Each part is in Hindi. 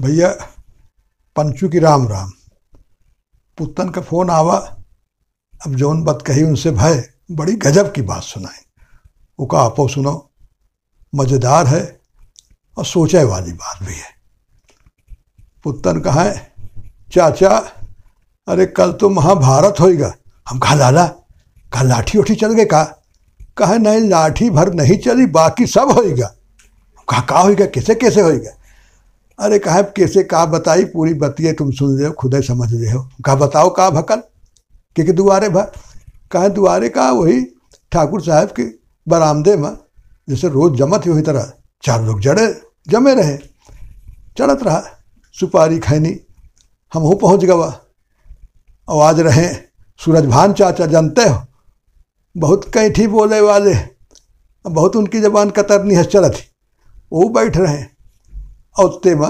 भैया पंचू की राम राम पुतन का फोन आवा अब जौन बात कही उनसे भय बड़ी गजब की बात सुनाए वो कहा आपो सुनो मज़ेदार है और सोचे वाली बात भी है पुतन कहा है चाचा अरे कल तो महाभारत होएगा हम कहा लाला कहा लाठी उठी चल गए कहा कहा नहीं लाठी भर नहीं चली बाकी सब होएगा कहा कहा होएगा कैसे कैसे होएगा अरे कहा कैसे कहा बताई पूरी बतिए तुम सुन रहे हो खुद समझ रहे हो कहा बताओ भकल भकन क्योंकि दुआरे भा कहा दुआरे का वही ठाकुर साहब के बरामदे में जैसे रोज जमत वही तरह चार लोग जड़े जमे रहे चढ़त रहा सुपारी खैनी हम हो पहुँच गवा आवाज रहे भान चाचा जानते हो बहुत कैठी बोले वाले बहुत उनकी जबान कतरनी है थी वो बैठ रहे में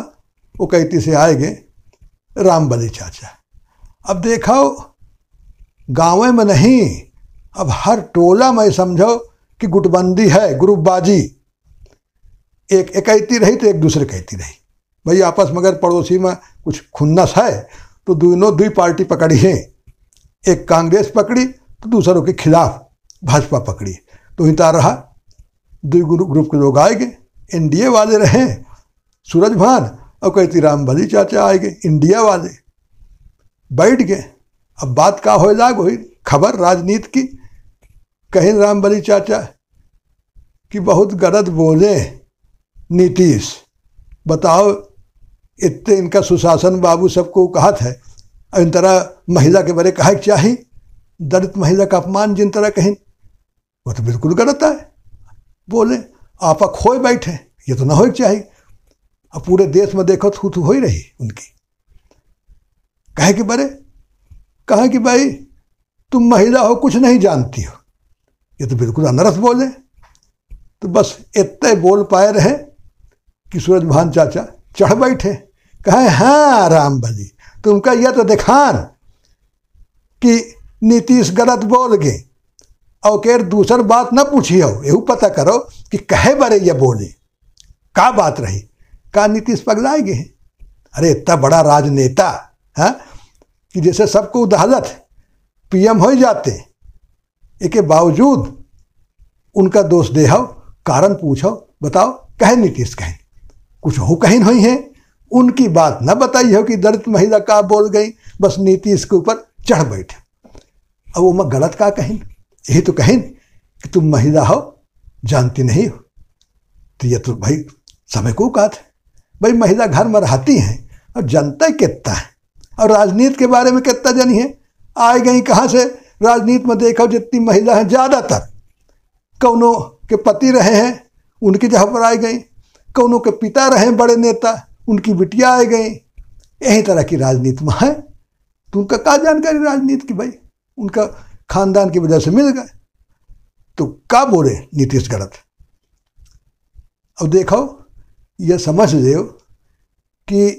वो कैती से आए गए राम बली चाचा अब देखो गाँव में नहीं अब हर टोला में समझो कि गुटबंदी है ग्रुपबाजी एक एक कहती रही तो एक दूसरे कहती रही भाई आपस में अगर पड़ोसी में कुछ खुन्नस है तो दोनों दुई पार्टी पकड़ी है एक कांग्रेस पकड़ी तो दूसरों के खिलाफ भाजपा पकड़ी तो हिता रहा दुई ग्रुप के लोग आए गए एन वाले रहे सूरज भान और कहती राम भली चाचा आए गए इंडिया वाले बैठ गए अब बात का हो जाग हुई खबर राजनीति की कहीं राम भली चाचा कि बहुत गलत बोले नीतीश बताओ इतने इनका सुशासन बाबू सबको कहा था और इन तरह महिला के बारे कहा चाहे दलित महिला का अपमान जिन तरह कहें वो तो बिल्कुल गलत है बोले आपा खोए बैठे ये तो ना हो चाहिए और पूरे देश में देखो थू तो थू हो ही रही उनकी कहे कि बड़े कहे कि भाई तुम महिला हो कुछ नहीं जानती हो ये तो बिल्कुल अनरस बोले तो बस इतने बोल पाए रहे कि सूरज भान चाचा चढ़ बैठे कहे हाँ राम भाजी तुमका यह तो दिखान कि नीतीश गलत बोल गए और केर दूसर बात ना हो यू पता करो कि कहे बड़े ये बोले का बात रही का नीतीश पगलाएंगे अरे इतना बड़ा राजनेता है हाँ, कि जैसे सबको उदालत पीएम हो ही जाते एक बावजूद उनका दोष देहो कारण पूछो बताओ कहे नीतीश कहें कुछ हो कहीं हुई है उनकी बात न बताई हो कि दलित महिला का बोल गई बस नीतीश के ऊपर चढ़ बैठे अब वो मैं गलत का कहें यही तो कहें कि तुम महिला हो जानती नहीं हो तो ये तो भाई समय को कहा था भाई महिला घर में रहती हैं और जनता कितना है और राजनीति के बारे में कितना जनी है आए गई कहाँ से राजनीति में देखो जितनी महिला हैं ज़्यादातर कौनों के पति रहे हैं उनकी जहाँ पर आए गई कौनों के पिता रहे बड़े नेता उनकी बिटिया आई गई यही तरह की राजनीति में है तो उनका क्या जानकारी राजनीति की भाई उनका खानदान की वजह से मिल गए तो क्या बोले नीतीश गलत अब देखो यह समझ लियो कि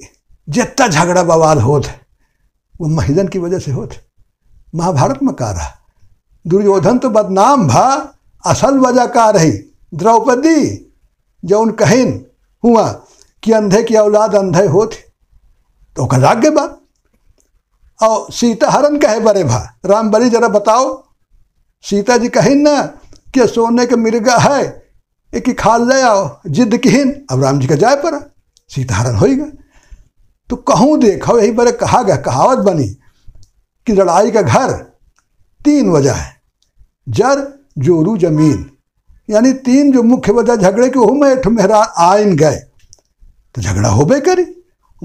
जितना झगड़ा बवाल होत वो महिजन की वजह से होत महाभारत में कह रहा दुर्योधन तो बदनाम भा असल वजह का रही द्रौपदी जो उन कहिन हुआ कि अंधे की औलाद अंधे होत तो कजाक के बात और सीता हरण कहे बरे भा राम बली जरा बताओ सीता जी कहिन ना कि सोने के मिर्गा है एक ही खाल ले आओ जिद किहीन अब राम जी का जाय पर सीताहरण हो गया तो कहूँ देखो यही बड़े कहा गया कहावत बनी कि लड़ाई का घर तीन वजह है जर जोरू जमीन यानी तीन जो मुख्य वजह झगड़े की हो मैं मेहरा आइन गए तो झगड़ा हो बे करी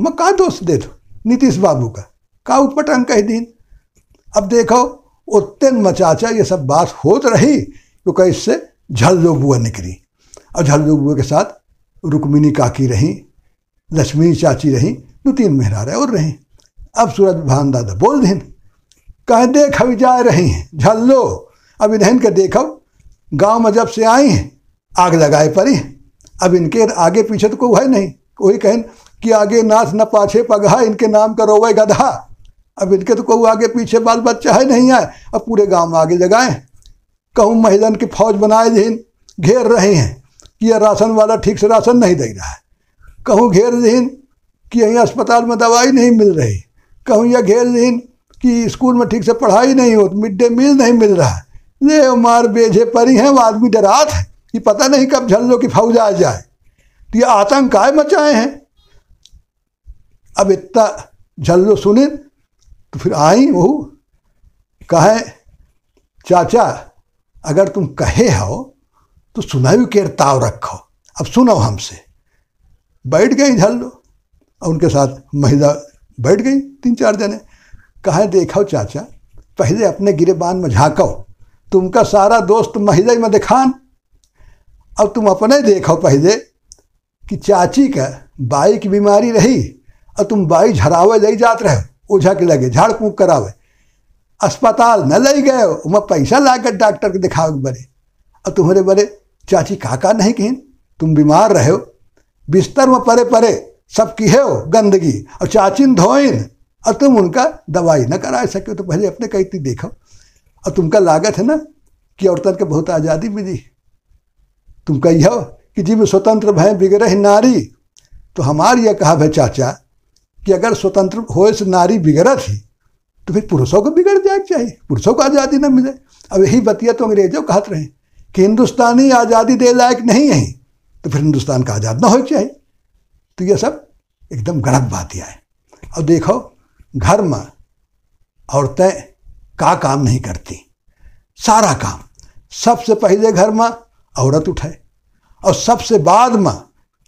मैं कहाँ दोष दे दो नीतीश बाबू का का उत्पटन कह दिन अब देखो उतन मचाचा ये सब बात होत रही तो क्योंकि इससे झल जो बुआ निकली और झालू के साथ रुक्मिनी काकी रहीं लक्ष्मी चाची रहीं दो तीन रहे और रहीं अब सूरज भान दादा बोल दिन कह देख अभी जा रही हैं झल्लो अब इन्हन के देख गांव में जब से आई हैं आग लगाए पड़ी अब इनके आगे पीछे तो कोई है नहीं कोई कहन कि आगे नाथ न पाछे पगहा इनके नाम का रोवे गधा अब इनके तो कोई आगे पीछे बाल बच्चा है नहीं आए अब पूरे गांव में आगे लगाए कहूँ महिला की फौज बनाए दिन घेर रहे हैं कि यह राशन वाला ठीक से राशन नहीं दे रहा है कहूँ घेर दहीन कि यहीं अस्पताल में दवाई नहीं मिल रही कहूँ यह घेर दहीन कि स्कूल में ठीक से पढ़ाई नहीं हो मिड डे मील नहीं मिल रहा है ले मार बेझे परी हैं वो आदमी डरात है कि पता नहीं कब झल्लो की फौज आ जाए तो ये आतंक आए मचाए हैं अब इतना झल्लो सुने तो फिर आई वो कहें चाचा अगर तुम कहे हो तो भी केर ताव रखो अब सुनो हमसे बैठ गई लो और उनके साथ महिला बैठ गई तीन चार जने कहा देखो चाचा पहले अपने गिरेबान में झाँको तुमका सारा दोस्त महिला में दिखान अब तुम अपने देखो पहले कि चाची का बाई की बीमारी रही और तुम बाई झरावे ले जात रहे ओझा के लगे झाड़ फूक करावे अस्पताल न ले गए मैं पैसा लाकर डॉक्टर के दिखाओ बड़े और तुम्हारे बड़े चाची काका नहीं कहीं तुम बीमार रहे हो बिस्तर में परे परे सब की है गंदगी और चाचिन धोइन और तुम उनका दवाई न करा सके तो पहले अपने कहती देखो और तुमका लागत है ना कि औरतन के बहुत आज़ादी मिली तुम कही हो कि जी मैं स्वतंत्र भय बिगड़े नारी तो हमारे यह कहा है चाचा कि अगर स्वतंत्र होए से नारी बिगड़ा थी तो फिर पुरुषों को बिगड़ जाए चाहिए पुरुषों को आज़ादी ना मिले अब यही बतिया तो अंग्रेजों कहते रहे कि हिंदुस्तानी आज़ादी दे लायक नहीं है तो फिर हिंदुस्तान का आज़ाद ना हो चाहिए तो ये सब एकदम गलत यह है और देखो घर में औरतें का काम नहीं करती सारा काम सबसे पहले घर में औरत उठे और सबसे बाद में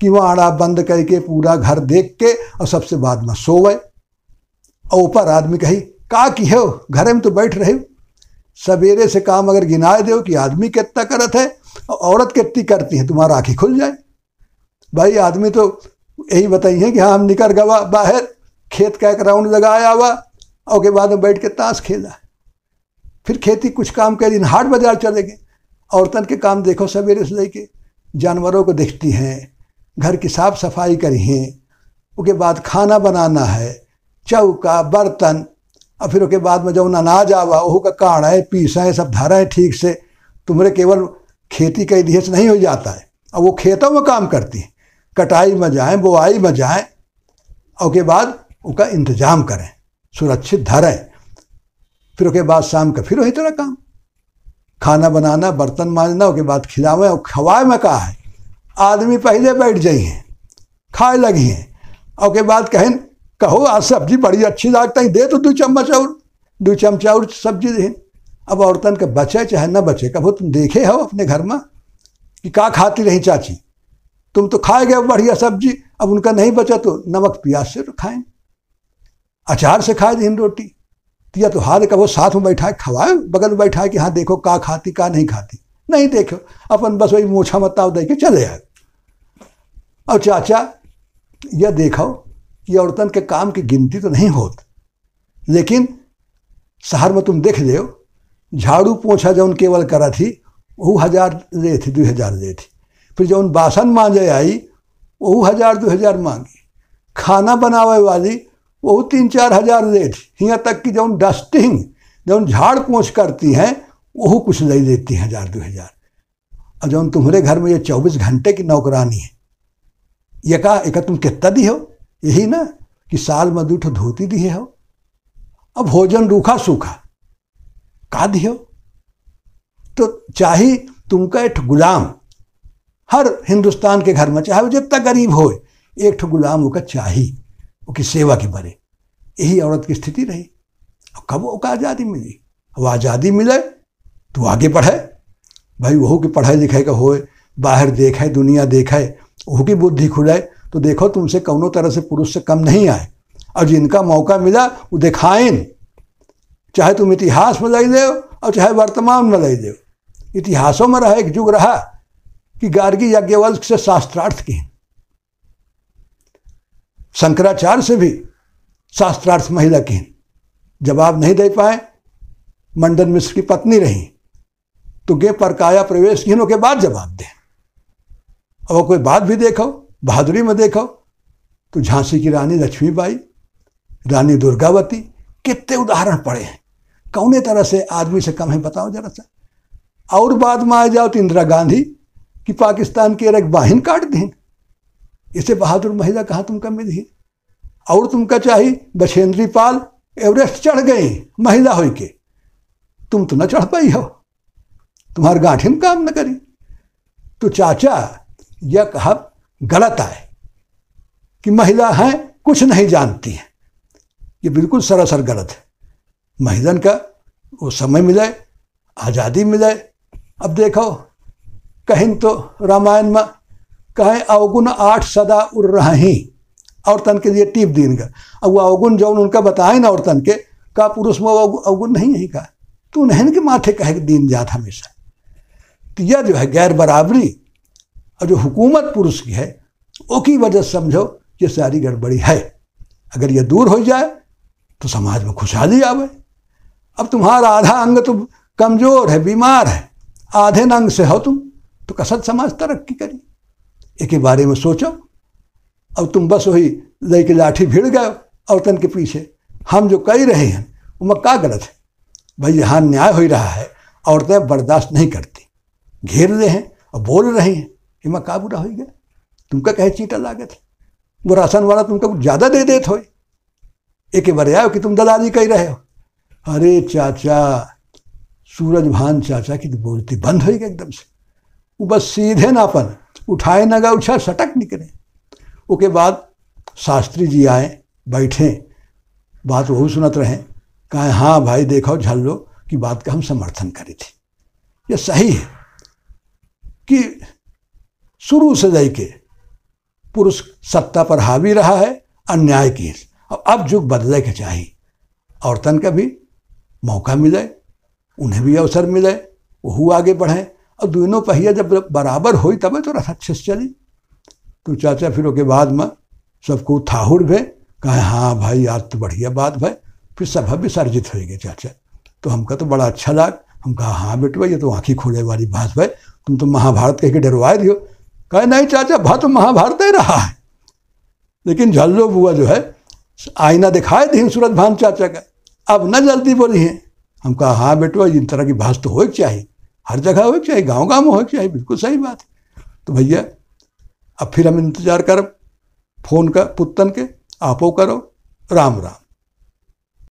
कि आड़ा बंद करके पूरा घर देख के और सबसे बाद में सोवे और ऊपर आदमी कही का की हो घर में तो बैठ रहे हो सवेरे से काम अगर गिनाए दो कि आदमी कितना करत है औरत कितनी करती है तुम्हारा आँखें खुल जाए भाई आदमी तो यही बताइए कि हाँ हम निकल गवा बाहर खेत का एक राउंड लगाया हुआ और के बाद में बैठ के ताश खेला फिर खेती कुछ काम के दिन हाट बाजार चले गए औरतन के काम देखो सवेरे से लेके जानवरों को देखती हैं घर की साफ सफाई करी हैं उसके बाद खाना बनाना है चौका बर्तन और फिर उसके बाद में जब अनाज आवा ओहू का पीसा पीसें सब धरें ठीक से तुमरे केवल खेती का इतिहास नहीं हो जाता है अब वो खेतों में काम करती हैं कटाई में जाएँ बुआई में जाएँ और के बाद उसका इंतजाम करें सुरक्षित धरें फिर उसके बाद शाम का फिर वही तरह काम खाना बनाना बर्तन मांजना उसके बाद खिलावें और खवाए में कहा है आदमी पहले बैठ जाइए खाए लगी हैं और के बाद कहें कहो आज सब्जी बड़ी अच्छी लागता है दे तो दो चम्मच और दो चम्मच और सब्जी दे अब औरतन के बचे चाहे ना बचे कहो तुम देखे हो अपने घर में कि का खाती रही चाची तुम तो खाए गए बढ़िया सब्जी अब उनका नहीं बचा तो नमक प्याज से तो खाएं अचार से खाए दिन रोटी या तो हाथ कहो साथ में बैठा खवाए बगल में बैठा कि हाँ देखो का खाती का नहीं खाती नहीं देखो अपन बस वही मोछा मताव दे के चले आए और चाचा यह देखो ये औरतन के काम की गिनती तो नहीं होती लेकिन शहर में तुम देख लो झाड़ू पोछा जौन केवल करा थी वो हजार ले थी दो हजार ले थी फिर जौन बासन मांझे आई वो हजार दो हजार मांगी खाना बनावे वाली वो तीन चार हजार ले थी यहाँ तक कि जौन डस्टिंग जौन झाड़ पोछ करती हैं वो कुछ ले लेती हैं हजार दो हजार और जौन तुम्हारे घर में ये चौबीस घंटे की नौकरानी है ये कहा एक तुम कितना दी हो यही ना कि साल में दूठ धोती दिए हो अब भोजन रूखा सूखा का दियो तो चाहे तुमका एक गुलाम हर हिंदुस्तान के घर में चाहे वो जितना गरीब हो एक गुलाम का चाहिए उसकी सेवा के बने यही औरत की स्थिति रही और कब वो आज़ादी मिली अब आज़ादी मिले तो आगे बढ़े भाई वह की पढ़ाई लिखाई का होए बाहर देखे दुनिया देखे वह की बुद्धि खुलाए तो देखो तुमसे कौनो तरह से पुरुष से कम नहीं आए और जिनका मौका मिला वो दिखाएं चाहे तुम इतिहास में लग दे और चाहे वर्तमान में लग दे इतिहासों में रहा एक युग रहा कि गार्गी यज्ञवल्क से शास्त्रार्थ किए शंकराचार्य से भी शास्त्रार्थ महिला किए जवाब नहीं दे पाए मंडन मिश्र की पत्नी रही तो गे पर काया प्रवेश इन्हों के बाद जवाब दें अब कोई बात भी देखो बहादुरी में देखो तो झांसी की रानी लक्ष्मीबाई रानी दुर्गावती कितने उदाहरण पड़े हैं कौने तरह से आदमी से कम है बताओ जरा सा और बाद में आ जाओ तो इंदिरा गांधी कि पाकिस्तान के एक बाहिन काट दी इसे बहादुर महिला कहाँ तुमका दी और तुमका चाहिए बछेंद्री पाल एवरेस्ट चढ़ गए महिला हो के तुम तो न चढ़ पाई हो गांठी गांठिन काम न करी तो चाचा यह कहा गलत आए कि महिला हैं कुछ नहीं जानती हैं ये बिल्कुल सरासर गलत है महिला का वो समय मिले आज़ादी मिले अब देखो कहीं तो रामायण में कहें अवगुण आठ सदा उड़ रहा ही औरतन के लिए टीप दीन का अब वो अवगुण जो उनका बताए ना औरतन के का पुरुष में वो अवगुण नहीं है का तो उन्हें के माथे कहे दीन जात हमेशा तो यह जो है गैर बराबरी और जो हुकूमत पुरुष की है वो की वजह समझो ये सारी गड़बड़ी है अगर ये दूर हो जाए तो समाज में खुशहाली आवे अब तुम्हारा आधा अंग तो कमज़ोर है बीमार है आधे अंग से हो तुम तो कसर समाज तरक्की करी एक बारे में सोचो अब तुम बस वही लय के लाठी भिड़ गए औरतन के पीछे हम जो कह रहे हैं उनमें मक्का गलत है भाई यहाँ न्याय हो ही रहा है औरतें बर्दाश्त नहीं करती घेर रहे हैं और बोल रहे हैं એમાં का बुरा हो गया तुमका कहे चीटा थे वो राशन वाला तुमको कुछ ज़्यादा दे देते हो एक बार आओ कि तुम दलाली कही रहे हो अरे चाचा सूरज भान चाचा की तो बोलती बंद हो गए एकदम से वो बस सीधे ना अपन उठाए ना गा उछा सटक निकले उसके बाद शास्त्री जी आए बैठे बात वह सुनत रहे कहे हाँ भाई देखो झल्लो की बात का हम समर्थन करे थे ये सही है कि शुरू से के पुरुष सत्ता पर हावी रहा है अन्याय की अब अब युग बदले के चाहिए औरतन का भी मौका मिले उन्हें भी अवसर मिले वह आगे बढ़े और दोनों पहिया जब बराबर हुई तब तो रथ अच्छे से चली तो चाचा फिर के बाद में सबको थाहुर भे कहे हाँ भाई आज तो बढ़िया बात भाई फिर सभा विसर्जित हो गए चाचा तो हमका तो बड़ा अच्छा लाग हम कहा हाँ बेटवा ये तो आँखी खोले वाली बात भाई तुम तो महाभारत कह के डरवा दियो कहे नहीं चाचा भक्त महाभारत ही रहा है लेकिन झल्लो बुआ जो है आईना दिखाए थी सूरज भान चाचा का अब न जल्दी बोली हैं हम कहा हाँ बेटो इन तरह की भाष तो हो चाहिए हर जगह हो चाहिए गांव गांव में हो चाहिए बिल्कुल सही बात है तो भैया अब फिर हम इंतजार कर फोन का पुत्तन के आपो करो राम राम